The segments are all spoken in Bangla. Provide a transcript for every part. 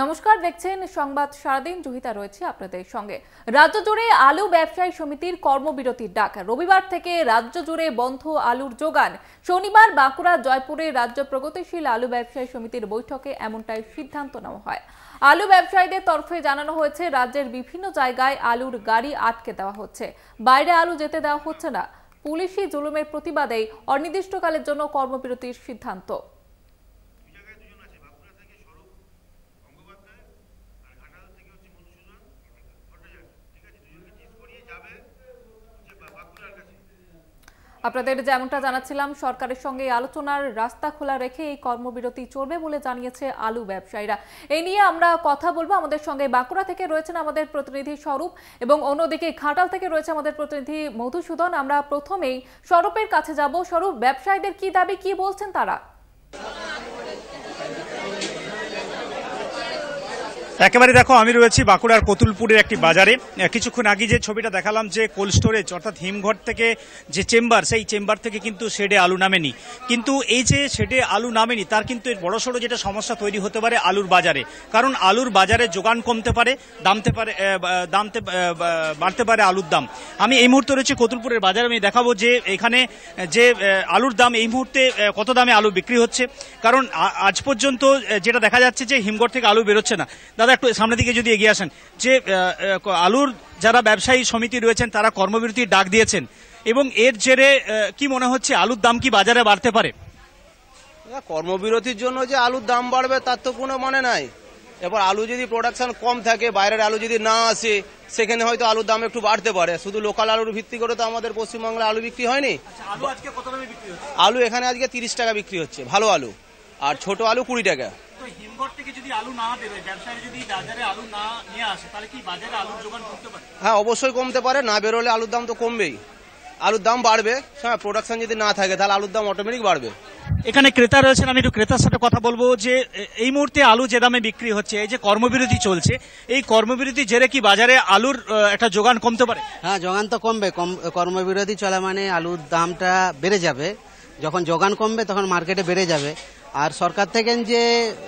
নমস্কার দেখছেন সংবাদ সারাদিন জহিতা রয়েছে আপনাদের সঙ্গে রাজ্য জুড়ে আলু ব্যবসায়ী সমিতির কর্মবিরতির ডাক রবিবার থেকে রাজ্য জুড়ে বন্ধ আলুর যোগান শনিবার বাঁকুড়া জয়পুরে রাজ্য প্রগতিশীল আলু ব্যবসায়ী সমিতির বৈঠকে এমনটাই সিদ্ধান্ত নেওয়া হয় আলু ব্যবসায়ীদের তরফে জানানো হয়েছে রাজ্যের বিভিন্ন জায়গায় আলুর গাড়ি আটকে দেওয়া হচ্ছে বাইরে আলু যেতে দেওয়া হচ্ছে না পুলিশি জুলুমের প্রতিবাদেই অনির্দিষ্টকালের জন্য কর্মবিরতির সিদ্ধান্ত আপনাদের যেমনটা জানাচ্ছিলাম সরকারের সঙ্গে আলোচনার রাস্তা খোলা রেখে এই কর্মবিরতি চলবে বলে জানিয়েছে আলু ব্যবসায়ীরা এই নিয়ে আমরা কথা বলবো আমাদের সঙ্গে বাঁকুড়া থেকে রয়েছেন আমাদের প্রতিনিধি স্বরূপ এবং অন্যদিকে খাটাল থেকে রয়েছে আমাদের প্রতিনিধি মধুসূদন আমরা প্রথমেই স্বরূপের কাছে যাব স্বরূপ ব্যবসায়ীদের কি দাবি কি বলছেন তারা একেবারে দেখো আমি রয়েছি বাঁকুড়ার কতুলপুরের একটি বাজারে কিছুক্ষণ আগে যে ছবিটা দেখালাম যে কোল্ড স্টোরেজ অর্থাৎ হিমঘর থেকে যে চেম্বার সেই চেম্বার থেকে কিন্তু শেডে আলু নামেনি কিন্তু এই যে শেডে আলু নামেনি তার কিন্তু এর সড়ো যেটা সমস্যা তৈরি হতে পারে আলুর বাজারে কারণ আলুর বাজারে যোগান কমতে পারে দামতে পারে দামতে বাড়তে পারে আলুর দাম আমি এই মুহূর্তে রয়েছি কতুলপুরের বাজারে আমি দেখাবো যে এখানে যে আলুর দাম এই মুহূর্তে কত দামে আলু বিক্রি হচ্ছে কারণ আজ পর্যন্ত যেটা দেখা যাচ্ছে যে হিমঘর থেকে আলু বেরোচ্ছে না দাদা দাদা একটু সামনের দিকে যদি এগিয়ে আসেন যে আলুর যারা ব্যবসায়ী সমিতি রয়েছেন তারা কর্মবিরতির ডাক দিয়েছেন এবং এর জেরে কি মনে হচ্ছে আলুর দাম কি বাজারে বাড়তে পারে কর্মবিরতির জন্য যে আলুর দাম বাড়বে তার তো কোনো মানে নাই এবার আলু যদি প্রোডাকশন কম থাকে বাইরের আলু যদি না আসে সেখানে হয়তো আলুর দাম একটু বাড়তে পারে শুধু লোকাল আলুর ভিত্তি করে তো আমাদের পশ্চিমবাংলায় আলু বিক্রি হয়নি আচ্ছা, আলু এখানে আজকে তিরিশ টাকা বিক্রি হচ্ছে ভালো আলু আর ছোট আলু কুড়ি টাকা তো হিমঘর থেকে যদি আলু না দেবে ব্যবসায়ী যদি বাজারে আলু না নিয়ে আসে তাহলে কি বাজারে আলুর যোগান পারে হ্যাঁ অবশ্যই কমতে পারে না বেরোলে আলুর দাম তো কমবেই আলুর দাম বাড়বে হ্যাঁ প্রোডাকশন যদি না থাকে তাহলে আলুর দাম অটোমেটিক বাড়বে এখানে ক্রেতা রয়েছেন আমি একটু ক্রেতার সাথে কথা বলবো যে এই মুহূর্তে আলু যে দামে বিক্রি হচ্ছে এই যে কর্মবিরতি চলছে এই কর্মবিরতি জেরে কি বাজারে আলুর একটা যোগান কমতে পারে হ্যাঁ যোগান তো কমবে কর্মবিরতি চলা মানে আলুর দামটা বেড়ে যাবে যখন যোগান কমবে তখন মার্কেটে বেড়ে যাবে আর সরকার থেকে যে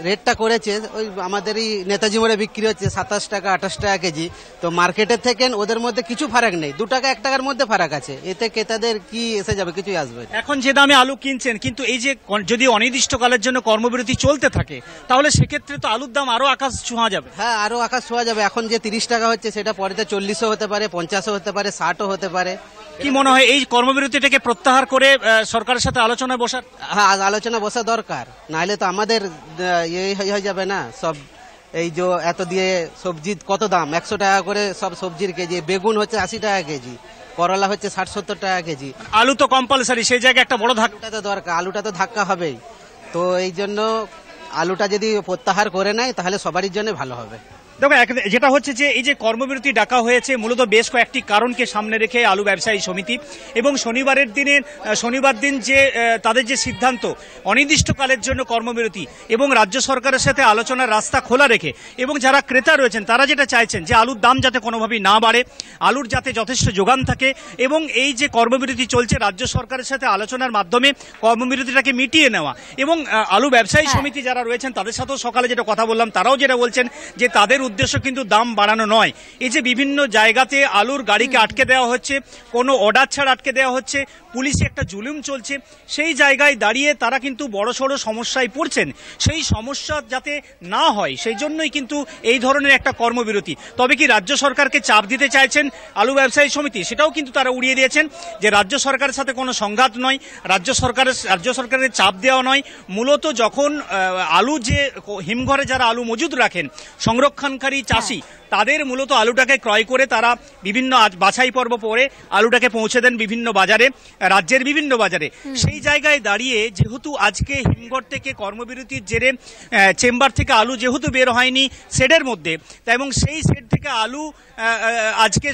রেটটা করেছে ওই আমাদেরই নেতাজি মোড়ে বিক্রি হচ্ছে সাতাশ টাকা আঠাশ টাকা কেজি তো মার্কেটের থেকে ওদের মধ্যে কিছু ফারাক নেই দু টাকা এক টাকার মধ্যে ফারাক আছে এতে ক্রেতাদের কি এসে যাবে কিছুই আসবে এখন যে দামে আলু কিনছেন কিন্তু এই যে যদি অনির্দিষ্টকালের জন্য কর্মবিরতি চলতে থাকে তাহলে সেক্ষেত্রে তো আলুর দাম আরো আকাশ ছোঁয়া যাবে হ্যাঁ আরো আকাশ ছোঁয়া যাবে এখন যে তিরিশ টাকা হচ্ছে সেটা পরেতে চল্লিশও হতে পারে পঞ্চাশও হতে পারে ষাটও হতে পারে কি মনে হয় এই কর্মবিরতিটাকে প্রত্যাহার করে সরকারের সাথে আলোচনা বসার হ্যাঁ আলোচনা বসা দরকার নাহলে তো আমাদের ইয়ে ইয়ে হয়ে যাবে না সব এই যে এত দিয়ে সবজি কত দাম একশো টাকা করে সব সবজির কেজি বেগুন হচ্ছে আশি টাকা কেজি করলা হচ্ছে ষাট সত্তর টাকা কেজি আলু তো কম্পালসারি সেই জায়গায় একটা বড় ধাক্কাটা তো দরকার আলুটা তো ধাক্কা হবেই তো এই জন্য আলুটা যদি প্রত্যাহার করে নেয় তাহলে সবারই জন্য ভালো হবে দেখো যেটা হচ্ছে যে এই যে কর্মবিরতি ডাকা হয়েছে মূলত বেশ কয়েকটি কারণকে সামনে রেখে আলু ব্যবসায়ী সমিতি এবং শনিবারের দিনে শনিবার দিন যে তাদের যে সিদ্ধান্ত অনির্দিষ্টকালের জন্য কর্মবিরতি এবং রাজ্য সরকারের সাথে আলোচনার রাস্তা খোলা রেখে এবং যারা ক্রেতা রয়েছেন তারা যেটা চাইছেন যে আলুর দাম যাতে কোনোভাবেই না বাড়ে আলুর যাতে যথেষ্ট যোগান থাকে এবং এই যে কর্মবিরতি চলছে রাজ্য সরকারের সাথে আলোচনার মাধ্যমে কর্মবিরতিটাকে মিটিয়ে নেওয়া এবং আলু ব্যবসায়ী হ্যাঁ। সমিতি যারা রয়েছেন তাদের সাথেও সকালে যেটা কথা বললাম তারাও যেটা বলছেন যে তাদের এর উদ্দেশ্য কিন্তু দাম বাড়ানো নয় এই যে বিভিন্ন জায়গাতে আলুর গাড়িকে আটকে দেওয়া হচ্ছে কোনো অর্ডার ছাড় আটকে দেওয়া হচ্ছে পুলিশে একটা জুলুম চলছে সেই জায়গায় দাঁড়িয়ে তারা কিন্তু সড়ো সমস্যায় পড়ছেন সেই সমস্যা যাতে না হয় সেই জন্যই কিন্তু এই ধরনের একটা কর্মবিরতি তবে কি রাজ্য সরকারকে চাপ দিতে চাইছেন আলু ব্যবসায়ী সমিতি সেটাও কিন্তু তারা উড়িয়ে দিয়েছেন যে রাজ্য সরকারের সাথে কোনো সংঘাত নয় রাজ্য সরকারের রাজ্য সরকারের চাপ দেওয়া নয় মূলত যখন আলু যে হিমঘরে যারা আলু মজুদ রাখেন সংরক্ষণ যোগানকারী চাষি তাদের মূলত আলুটাকে ক্রয় করে তারা বিভিন্ন বাছাই পর্ব পরে আলুটাকে পৌঁছে দেন বিভিন্ন বাজারে রাজ্যের বিভিন্ন বাজারে সেই জায়গায় দাঁড়িয়ে যেহেতু আজকে হিমঘর থেকে কর্মবিরতির জেরে চেম্বার থেকে আলু যেহেতু বের হয়নি শেডের মধ্যে এবং সেই শেড থেকে আলু আজকে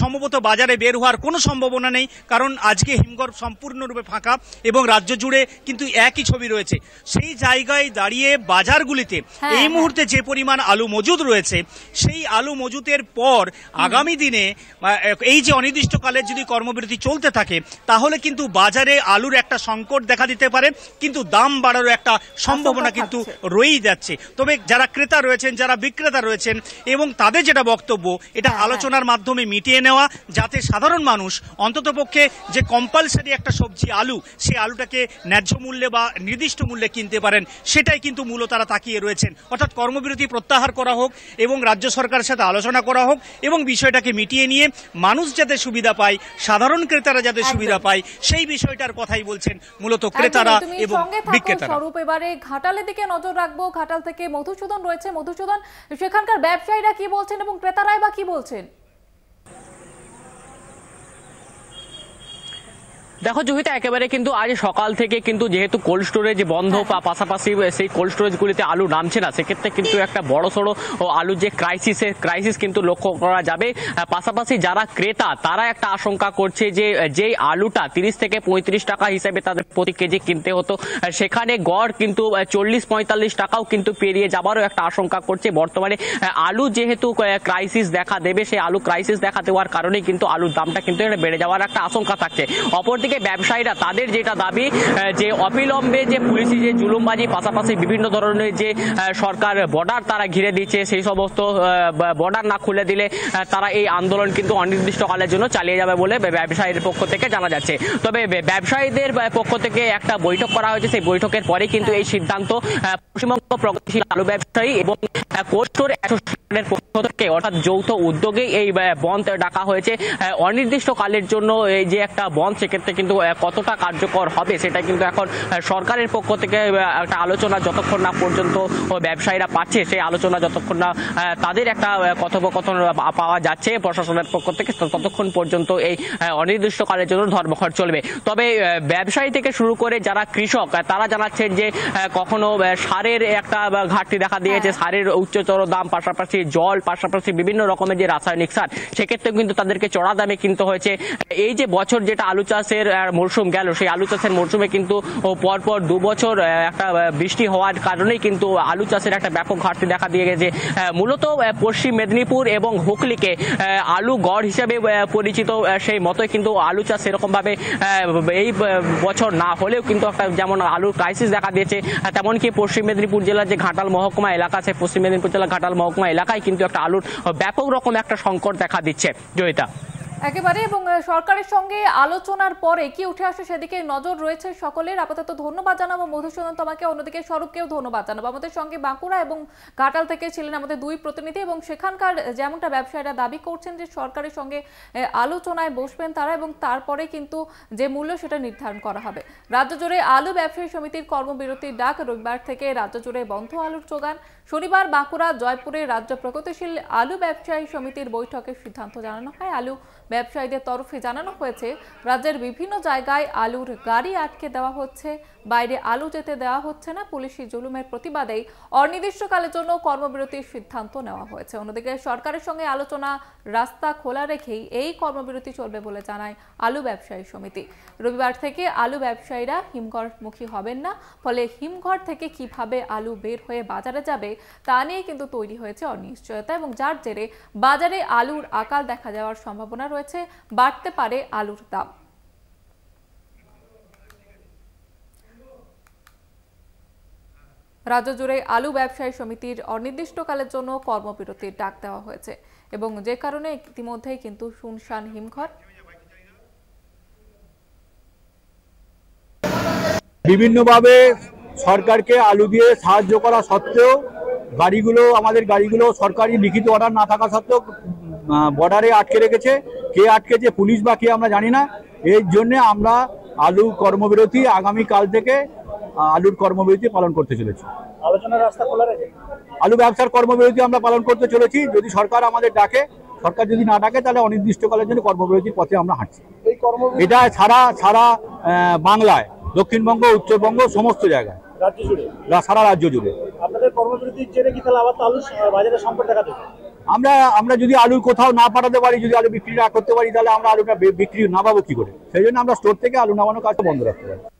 সম্ভবত বাজারে বের হওয়ার কোনো সম্ভাবনা নেই কারণ আজকে হিমঘর সম্পূর্ণরূপে ফাঁকা এবং রাজ্য জুড়ে কিন্তু একই ছবি রয়েছে সেই জায়গায় দাঁড়িয়ে বাজারগুলিতে হ্যাঁ, এই হ্যাঁ। মুহূর্তে যে পরিমাণ আলু মজুদ রয়েছে রয়েছে সেই আলু মজুতের পর আগামী দিনে এই যে অনির্দিষ্টকালের যদি কর্মবিরতি চলতে থাকে তাহলে কিন্তু বাজারে আলুর একটা সংকট দেখা দিতে পারে কিন্তু দাম বাড়ারও একটা সম্ভাবনা কিন্তু রয়েই যাচ্ছে তবে যারা ক্রেতা রয়েছেন যারা বিক্রেতা রয়েছেন এবং তাদের যেটা বক্তব্য এটা হ্যাঁ। আলোচনার মাধ্যমে মিটিয়ে নেওয়া যাতে সাধারণ মানুষ অন্ততপক্ষে যে কম্পালসারি একটা সবজি আলু সেই আলুটাকে ন্যায্য মূল্যে বা নির্দিষ্ট মূল্যে কিনতে পারেন সেটাই কিন্তু মূল তারা তাকিয়ে রয়েছেন অর্থাৎ কর্মবিরতি প্রত্যাহার করা হোক এবং রাজ্য সরকারের সাথে আলোচনা করা হোক এবং বিষয়টাকে মিটিয়ে নিয়ে মানুষ যাতে সুবিধা পায় সাধারণ ক্রেতারা যাতে সুবিধা পায় সেই বিষয়টার কথাই বলছেন মূলত ক্রেতারা এবং বিক্রেতারা স্বরূপ এবারে ঘাটালের দিকে নজর রাখবো ঘাটাল থেকে মধুসূদন রয়েছে মধুসূদন সেখানকার ব্যবসায়ীরা কি বলছেন এবং ক্রেতারাই বা কি বলছেন দেখো জুহিতা একেবারে কিন্তু আজ সকাল থেকে কিন্তু যেহেতু কোল্ড স্টোরেজ বন্ধ বা হ্যাঁ। পাশাপাশি সেই কোল্ড স্টোরেজগুলিতে আলু নামছে না সেক্ষেত্রে কিন্তু একটা বড় সড়ো আলুর যে ক্রাইসিসের ক্রাইসিস কিন্তু লক্ষ্য করা যাবে পাশাপাশি যারা ক্রেতা তারা একটা আশঙ্কা করছে যে যে আলুটা তিরিশ থেকে পঁয়ত্রিশ টাকা হিসেবে তাদের প্রতি কেজি কিনতে হতো সেখানে গড় কিন্তু চল্লিশ পঁয়তাল্লিশ টাকাও কিন্তু পেরিয়ে যাবারও একটা আশঙ্কা করছে বর্তমানে আলু যেহেতু ক্রাইসিস দেখা দেবে সেই আলু ক্রাইসিস দেখা দেওয়ার কারণে কিন্তু আলুর দামটা কিন্তু বেড়ে যাওয়ার একটা আশঙ্কা থাকছে অপরদিকে থেকে ব্যবসায়ীরা তাদের যেটা দাবি যে অবিলম্বে যে পুলিশি যে জুলুমবাজি পাশাপাশি বিভিন্ন ধরনের যে সরকার বর্ডার তারা ঘিরে দিচ্ছে সেই সমস্ত বর্ডার না খুলে দিলে তারা এই আন্দোলন কিন্তু অনির্দিষ্টকালের জন্য চালিয়ে যাবে বলে ব্যবসায়ীর পক্ষ থেকে জানা যাচ্ছে তবে ব্যবসায়ীদের পক্ষ থেকে একটা বৈঠক করা হয়েছে সেই বৈঠকের পরে কিন্তু এই সিদ্ধান্ত পশ্চিমবঙ্গ প্রগতিশীল আলু ব্যবসায়ী এবং কোস্টোর অ্যাসোসিয়েশনের পক্ষ থেকে অর্থাৎ যৌথ উদ্যোগেই এই বন্ধ ডাকা হয়েছে অনির্দিষ্টকালের জন্য এই যে একটা বন্ধ সেক্ষেত্রে কিন্তু কতটা কার্যকর হবে সেটা কিন্তু এখন সরকারের পক্ষ থেকে একটা আলোচনা যতক্ষণ না পর্যন্ত ব্যবসায়ীরা পাচ্ছে সেই আলোচনা যতক্ষণ না তাদের একটা কথোপকথন পাওয়া যাচ্ছে প্রশাসনের পক্ষ থেকে ততক্ষণ পর্যন্ত এই অনির্দিষ্টকালের জন্য ধর্মঘট চলবে তবে ব্যবসায়ী থেকে শুরু করে যারা কৃষক তারা জানাচ্ছেন যে কখনো সারের একটা ঘাটতি দেখা দিয়েছে হ্যাঁ। সারের উচ্চতর দাম পাশাপাশি জল পাশাপাশি বিভিন্ন রকমের যে রাসায়নিক সার সেক্ষেত্রে কিন্তু তাদেরকে চড়া দামে কিনতে হয়েছে এই যে বছর যেটা আলু চাষের মরশুম গেল সেই আলু চাষের মরশুমে কিন্তু পরপর দু বছর একটা বৃষ্টি হওয়ার কারণেই কিন্তু আলু চাষের একটা ব্যাপক ঘাটতি দেখা দিয়ে গেছে মূলত পশ্চিম মেদিনীপুর এবং হুগলিকে আলু গড় হিসেবে পরিচিত সেই মতোই কিন্তু আলু চাষ সেরকমভাবে এই বছর না হলেও কিন্তু একটা যেমন আলুর ক্রাইসিস দেখা দিয়েছে তেমনকি পশ্চিম মেদিনীপুর জেলার যে ঘাটাল মহকুমা এলাকা আছে পশ্চিম মেদিনীপুর জেলার ঘাটাল মহকুমা এলাকায় কিন্তু একটা আলুর ব্যাপক রকম একটা সংকট দেখা দিচ্ছে জয়িতা একেবারে এবং সরকারের সঙ্গে আলোচনার পরে কি উঠে আসে সেদিকে নজর রয়েছে সকলের আপাতত ধন্যবাদ জানাবো মধুসূদন তোমাকে অন্যদিকে স্বরূপকেও ধন্যবাদ জানাবো আমাদের সঙ্গে বাঁকুড়া এবং ঘাটাল থেকে ছিলেন আমাদের দুই প্রতিনিধি এবং সেখানকার যেমনটা ব্যবসায়ীরা দাবি করছেন যে সরকারের সঙ্গে আলোচনায় বসবেন তারা এবং তারপরে কিন্তু যে মূল্য সেটা নির্ধারণ করা হবে রাজ্য জুড়ে আলু ব্যবসায়ী সমিতির কর্মবিরতির ডাক রবিবার থেকে রাজ্য জুড়ে বন্ধ আলুর যোগান শনিবার বাঁকুড়া জয়পুরের রাজ্য প্রগতিশীল আলু ব্যবসায়ী সমিতির বৈঠকে সিদ্ধান্ত জানানো হয় আলু ব্যবসায়ীদের তরফে জানানো হয়েছে রাজ্যের বিভিন্ন জায়গায় আলুর গাড়ি আটকে দেওয়া হচ্ছে বাইরে আলো যেতে দেওয়া হচ্ছে না পুলিশি জুলুমের প্রতিবাদেই অনির্দিষ্টকালের জন্য কর্মবিরতির সিদ্ধান্ত নেওয়া হয়েছে অন্যদিকে সরকারের সঙ্গে আলোচনা রাস্তা খোলা রেখেই এই কর্মবিরতি চলবে বলে জানায় আলু ব্যবসায়ী সমিতি রবিবার থেকে আলু ব্যবসায়ীরা হিমঘরমুখী হবেন না ফলে হিমঘর থেকে কিভাবে আলু বের হয়ে বাজারে যাবে তা নিয়ে কিন্তু তৈরি হয়েছে অনিশ্চয়তা এবং যার জেরে বাজারে আলুর আকাল দেখা যাওয়ার সম্ভাবনা রয়েছে বাড়তে পারে আলুর দাম রাজ্য জুড়ে আলু ব্যবসায়ী সমিতির অনির্দিষ্টকালের জন্য কর্মবিরতির ডাক দেওয়া হয়েছে এবং যে কারণে ইতিমধ্যেই কিন্তু শুনশান হিমঘর বিভিন্নভাবে সরকারকে আলু দিয়ে সাহায্য করা সত্ত্বেও গাড়িগুলো আমাদের গাড়িগুলো সরকারি লিখিত অর্ডার না থাকা সত্ত্বেও বর্ডারে আটকে রেখেছে কে আটকেছে পুলিশ বা কে আমরা জানি না এর জন্য আমরা আলু কর্মবিরতি আগামী কাল থেকে আলুর কর্মবিরতি পালন করতে চলেছি আলোচনার রাস্তা খোলা রেখে আলু ব্যবসার কর্মবিরতি আমরা পালন করতে চলেছি যদি সরকার আমাদের ডাকে সরকার যদি না ডাকে তাহলে অনির্দিষ্টকালের জন্য কর্মবিরতির পথে আমরা হাঁটছি এটা সারা সারা বাংলায় দক্ষিণবঙ্গ উত্তরবঙ্গ সমস্ত জায়গায় সারা রাজ্য জুড়ে আপনাদের কর্মবিরতির কি তাহলে আবার আলু আমরা আমরা যদি আলু কোথাও না পাঠাতে পারি যদি আলু বিক্রি না করতে পারি তাহলে আমরা আলুটা বিক্রি না পাবো কি করে সেই জন্য আমরা স্টোর থেকে আলু নামানোর কাজটা বন্ধ রাখতে পারি